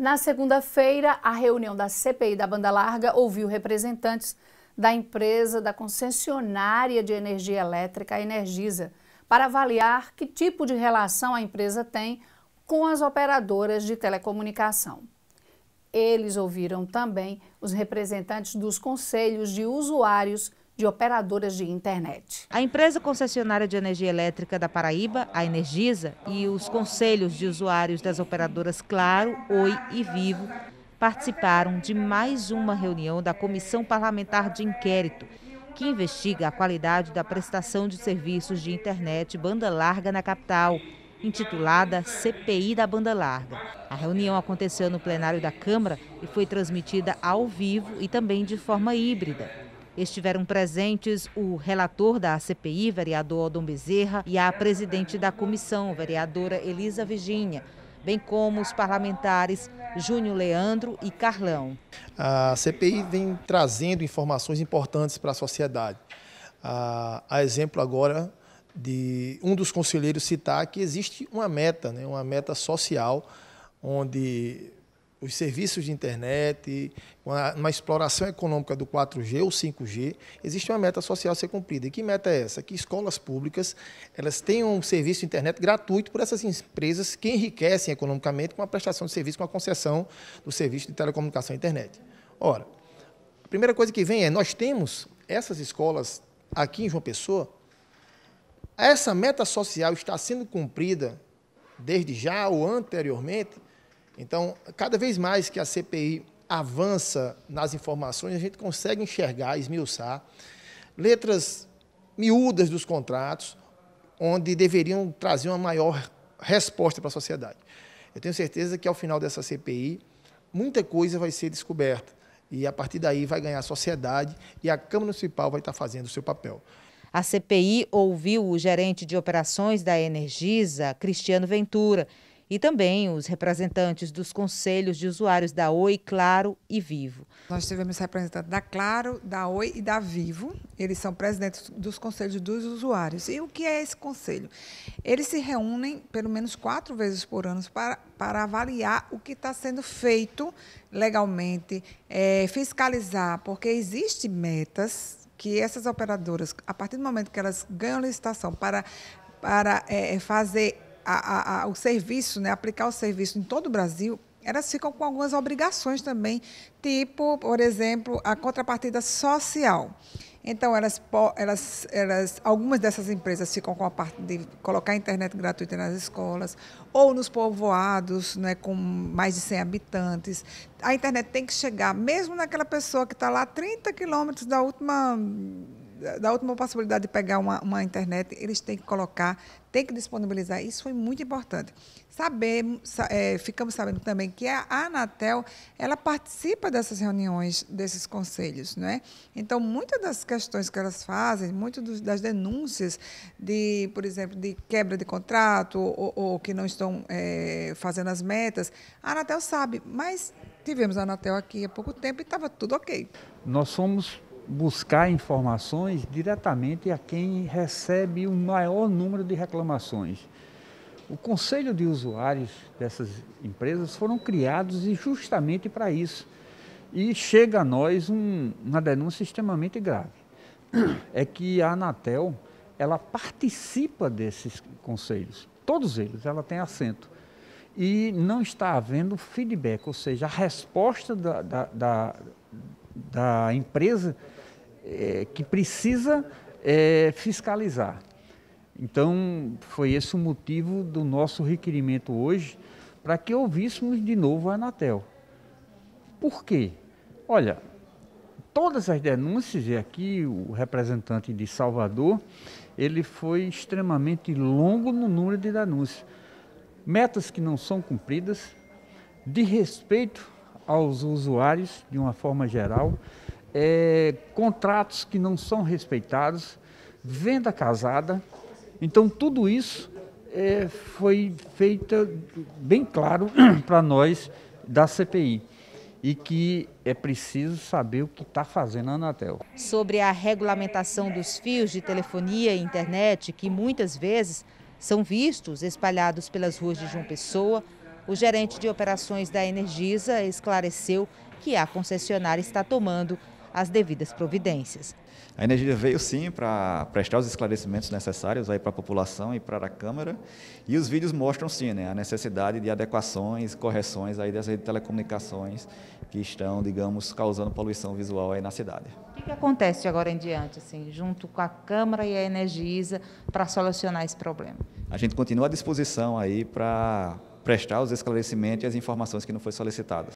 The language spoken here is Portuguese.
Na segunda-feira, a reunião da CPI da Banda Larga ouviu representantes da empresa da concessionária de energia elétrica Energisa para avaliar que tipo de relação a empresa tem com as operadoras de telecomunicação. Eles ouviram também os representantes dos conselhos de usuários de operadoras de internet. A empresa concessionária de energia elétrica da Paraíba, a Energisa, e os conselhos de usuários das operadoras Claro, Oi e Vivo participaram de mais uma reunião da Comissão Parlamentar de Inquérito, que investiga a qualidade da prestação de serviços de internet banda larga na capital, intitulada CPI da Banda Larga. A reunião aconteceu no plenário da Câmara e foi transmitida ao vivo e também de forma híbrida. Estiveram presentes o relator da CPI, vereador Odom Bezerra, e a presidente da comissão, vereadora Elisa Virginia, bem como os parlamentares Júnior Leandro e Carlão. A CPI vem trazendo informações importantes para a sociedade. A exemplo agora de um dos conselheiros citar que existe uma meta, né, uma meta social, onde os serviços de internet, uma exploração econômica do 4G ou 5G, existe uma meta social a ser cumprida. E que meta é essa? Que escolas públicas elas tenham um serviço de internet gratuito por essas empresas que enriquecem economicamente com a prestação de serviço, com a concessão do serviço de telecomunicação e internet. Ora, a primeira coisa que vem é, nós temos essas escolas aqui em João Pessoa, essa meta social está sendo cumprida desde já ou anteriormente, então, cada vez mais que a CPI avança nas informações, a gente consegue enxergar, esmiuçar letras miúdas dos contratos, onde deveriam trazer uma maior resposta para a sociedade. Eu tenho certeza que ao final dessa CPI, muita coisa vai ser descoberta. E a partir daí vai ganhar a sociedade e a Câmara Municipal vai estar fazendo o seu papel. A CPI ouviu o gerente de operações da Energisa, Cristiano Ventura, e também os representantes dos conselhos de usuários da Oi, Claro e Vivo. Nós tivemos representantes da Claro, da Oi e da Vivo. Eles são presidentes dos conselhos dos usuários. E o que é esse conselho? Eles se reúnem pelo menos quatro vezes por ano para, para avaliar o que está sendo feito legalmente, é, fiscalizar, porque existem metas que essas operadoras, a partir do momento que elas ganham licitação para, para é, fazer a, a, o serviço, né, aplicar o serviço em todo o Brasil, elas ficam com algumas obrigações também, tipo, por exemplo, a contrapartida social. Então, elas, elas, elas, algumas dessas empresas ficam com a parte de colocar a internet gratuita nas escolas ou nos povoados né, com mais de 100 habitantes. A internet tem que chegar, mesmo naquela pessoa que está lá 30 quilômetros da última da última possibilidade de pegar uma, uma internet, eles têm que colocar, têm que disponibilizar. Isso foi muito importante. sabemos é, ficamos sabendo também que a Anatel ela participa dessas reuniões, desses conselhos. Né? Então, muitas das questões que elas fazem, muitas das denúncias de, por exemplo, de quebra de contrato ou, ou que não estão é, fazendo as metas, a Anatel sabe, mas tivemos a Anatel aqui há pouco tempo e estava tudo ok. Nós somos buscar informações diretamente a quem recebe o maior número de reclamações. O conselho de usuários dessas empresas foram criados justamente para isso. E chega a nós um, uma denúncia extremamente grave. É que a Anatel, ela participa desses conselhos, todos eles, ela tem assento. E não está havendo feedback, ou seja, a resposta da, da, da, da empresa é, que precisa é, fiscalizar. Então, foi esse o motivo do nosso requerimento hoje, para que ouvíssemos de novo a Anatel. Por quê? Olha, todas as denúncias, e aqui o representante de Salvador, ele foi extremamente longo no número de denúncias. Metas que não são cumpridas, de respeito aos usuários de uma forma geral, é, contratos que não são respeitados, venda casada. Então, tudo isso é, foi feita bem claro para nós da CPI e que é preciso saber o que está fazendo a Anatel. Sobre a regulamentação dos fios de telefonia e internet, que muitas vezes são vistos espalhados pelas ruas de João Pessoa, o gerente de operações da Energisa esclareceu que a concessionária está tomando as devidas providências. A energia veio sim para prestar os esclarecimentos necessários aí para a população e para a Câmara. E os vídeos mostram sim né, a necessidade de adequações, correções aí das redes de telecomunicações que estão, digamos, causando poluição visual aí na cidade. O que, que acontece de agora em diante, assim, junto com a Câmara e a Energisa, para solucionar esse problema? A gente continua à disposição aí para prestar os esclarecimentos e as informações que não foi solicitadas.